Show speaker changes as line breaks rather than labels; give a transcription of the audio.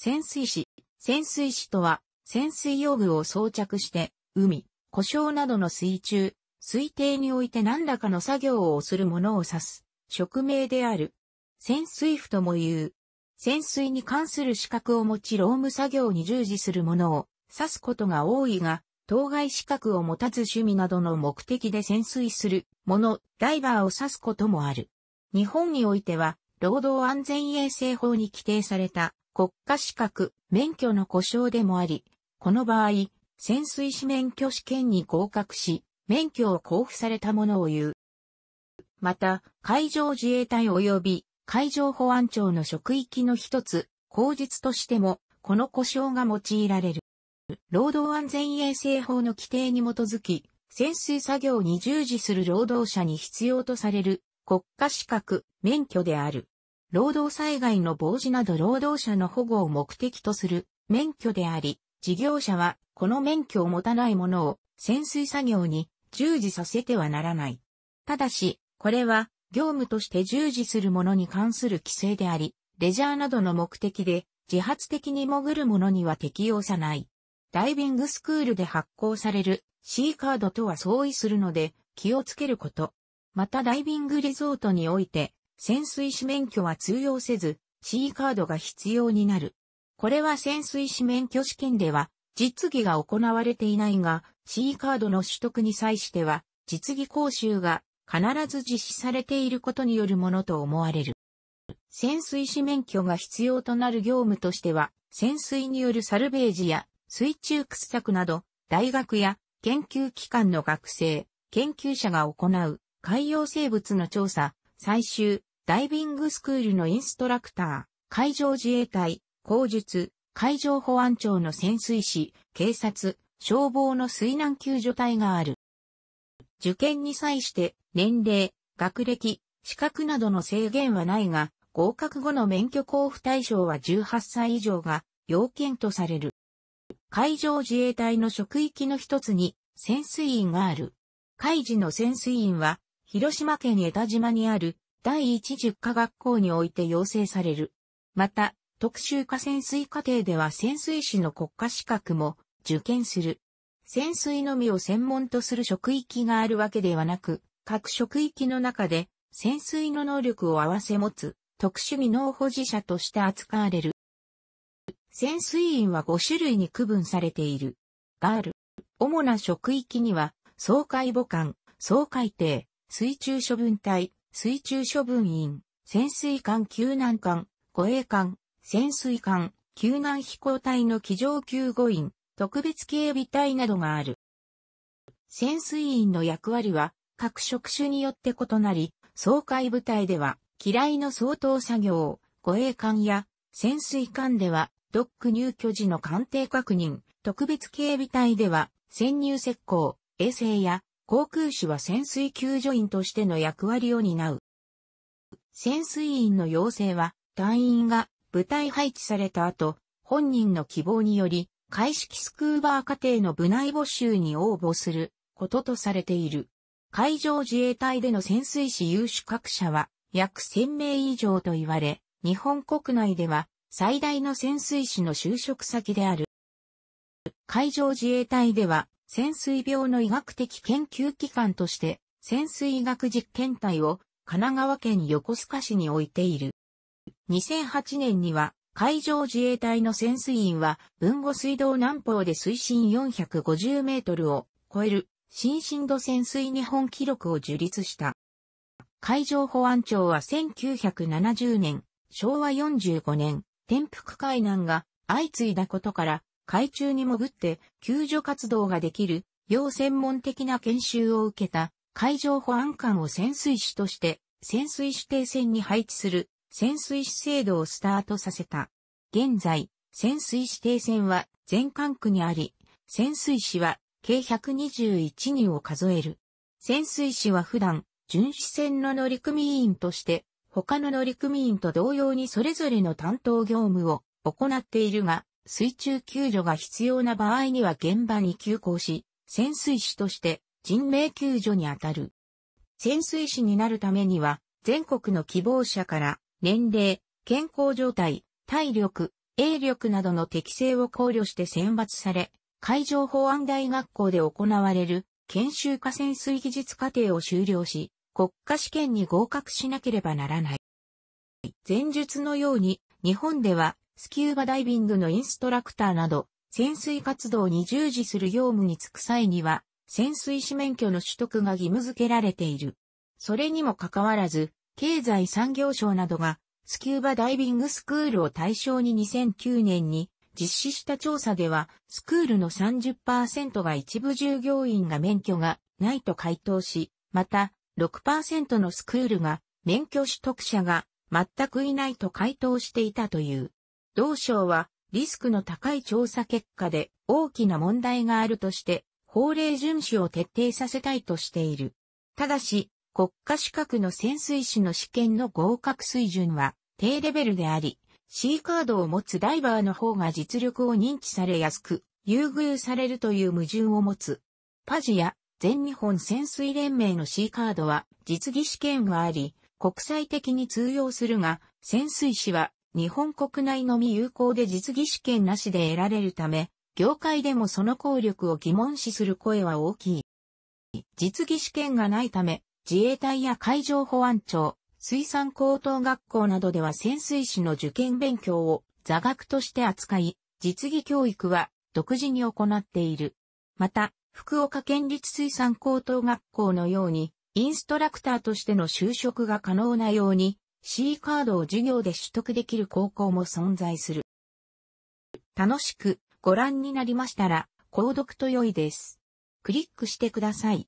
潜水士。潜水士とは、潜水用具を装着して、海、故障などの水中、水底において何らかの作業をするものを指す、職名である。潜水夫とも言う。潜水に関する資格を持ち労務作業に従事するものを指すことが多いが、当該資格を持たず趣味などの目的で潜水するもの、ダイバーを指すこともある。日本においては、労働安全衛生法に規定された国家資格、免許の故障でもあり、この場合、潜水士免許試験に合格し、免許を交付されたものを言う。また、海上自衛隊及び海上保安庁の職域の一つ、口実としても、この故障が用いられる。労働安全衛生法の規定に基づき、潜水作業に従事する労働者に必要とされる国家資格、免許である。労働災害の防止など労働者の保護を目的とする免許であり、事業者はこの免許を持たない者を潜水作業に従事させてはならない。ただし、これは業務として従事する者に関する規制であり、レジャーなどの目的で自発的に潜る者には適用さない。ダイビングスクールで発行される C カードとは相違するので気をつけること。またダイビングリゾートにおいて潜水士免許は通用せず、C カードが必要になる。これは潜水士免許試験では、実技が行われていないが、C カードの取得に際しては、実技講習が必ず実施されていることによるものと思われる。潜水士免許が必要となる業務としては、潜水によるサルベージや水中掘削など、大学や研究機関の学生、研究者が行う海洋生物の調査、採集、ダイビングスクールのインストラクター、海上自衛隊、工術、海上保安庁の潜水士、警察、消防の水難救助隊がある。受験に際して年齢、学歴、資格などの制限はないが、合格後の免許交付対象は18歳以上が要件とされる。海上自衛隊の職域の一つに潜水員がある。海事の潜水員は、広島県江田島にある第一十科学校において養成される。また、特殊化潜水課程では潜水士の国家資格も受験する。潜水のみを専門とする職域があるわけではなく、各職域の中で潜水の能力を合わせ持つ特殊技能保持者として扱われる。潜水員は5種類に区分されている。がある。主な職域には、総海母艦、総海艇、水中処分隊、水中処分員、潜水艦救難艦、護衛艦、潜水艦、救難飛行隊の機上救護員、特別警備隊などがある。潜水員の役割は各職種によって異なり、総会部隊では、機雷の相当作業、護衛艦や潜水艦では、ドック入居時の艦艇確認、特別警備隊では、潜入石膏、衛星や航空士は潜水救助員としての役割を担う。潜水員の要請は、隊員が部隊配置された後、本人の希望により、開式スクーバー家庭の部内募集に応募することとされている。海上自衛隊での潜水士有資格者は約1000名以上と言われ、日本国内では最大の潜水士の就職先である。海上自衛隊では潜水病の医学的研究機関として、潜水医学実験体を神奈川県横須賀市に置いている。2008年には、海上自衛隊の潜水員は、文後水道南方で水深450メートルを超える新深度潜水日本記録を樹立した。海上保安庁は1970年、昭和45年、転覆海難が相次いだことから、海中に潜って救助活動ができる、要専門的な研修を受けた海上保安官を潜水士として、潜水指定船に配置する潜水士制度をスタートさせた。現在、潜水指定船は全管区にあり、潜水士は計121人を数える。潜水士は普段、巡視船の乗組員として、他の乗組員と同様にそれぞれの担当業務を行っているが、水中救助が必要な場合には現場に急行し、潜水士として人命救助に当たる。潜水士になるためには、全国の希望者から年齢、健康状態、体力、栄力などの適性を考慮して選抜され、海上保安大学校で行われる研修科潜水技術課程を修了し、国家試験に合格しなければならない。前述のように、日本ではスキューバダイビングのインストラクターなど、潜水活動に従事する業務に就く際には、潜水士免許の取得が義務付けられている。それにもかかわらず、経済産業省などが、スキューバダイビングスクールを対象に2009年に実施した調査では、スクールの30%が一部従業員が免許がないと回答し、また6%のスクールが免許取得者が全くいないと回答していたという。同省はリスクの高い調査結果で大きな問題があるとして、法令遵守を徹底させたいとしている。ただし、国家資格の潜水士の試験の合格水準は低レベルであり、C カードを持つダイバーの方が実力を認知されやすく、優遇されるという矛盾を持つ。パジや全日本潜水連盟の C カードは実技試験があり、国際的に通用するが、潜水士は日本国内のみ有効で実技試験なしで得られるため、業界でもその効力を疑問視する声は大きい。実技試験がないため、自衛隊や海上保安庁、水産高等学校などでは潜水士の受験勉強を座学として扱い、実技教育は独自に行っている。また、福岡県立水産高等学校のように、インストラクターとしての就職が可能なように、C カードを授業で取得できる高校も存在する。楽しくご覧になりましたら、購読と良いです。クリックしてください。